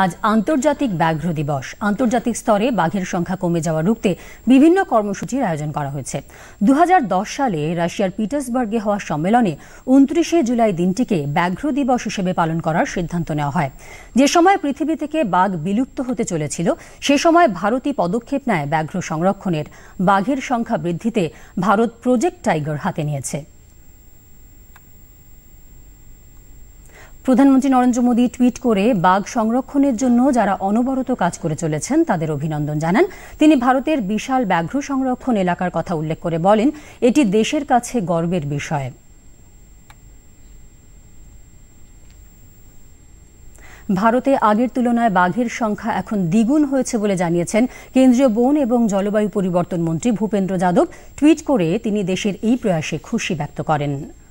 আজ আন্তর্জাতিক ব্যাঘ্র দিবস আন্তর্জাতিক স্তরে বাঘের সংখ্যা কমে যাওয়া রুখতে বিভিন্ন কর্মসূচির আয়োজন করা হয়েছে দু সালে রাশিয়ার পিটার্সবার্গে হওয়া সম্মেলনে উনত্রিশে জুলাই দিনটিকে ব্যাঘ্র দিবস হিসেবে পালন করার সিদ্ধান্ত নেওয়া হয় যে সময় পৃথিবী থেকে বাঘ বিলুপ্ত হতে চলেছিল সে সময় ভারতই পদক্ষেপ নেয় ব্যাঘ্র সংরক্ষণের বাঘের সংখ্যা বৃদ্ধিতে ভারত প্রজেক্ট টাইগার হাতে নিয়েছে প্রধানমন্ত্রী নরেন্দ্র মোদী টুইট করে বাঘ সংরক্ষণের জন্য যারা অনবরত কাজ করে চলেছেন তাদের অভিনন্দন জানান তিনি ভারতের বিশাল ব্যাঘ্র সংরক্ষণ এলাকার কথা উল্লেখ করে বলেন এটি দেশের কাছে গর্বের বিষয় ভারতে আগের তুলনায় বাঘের সংখ্যা এখন দ্বিগুণ হয়েছে বলে জানিয়েছেন কেন্দ্রীয় বন এবং জলবায়ু পরিবর্তন মন্ত্রী ভূপেন্দ্র যাদব টুইট করে তিনি দেশের এই প্রয়াসে খুশি ব্যক্ত করেন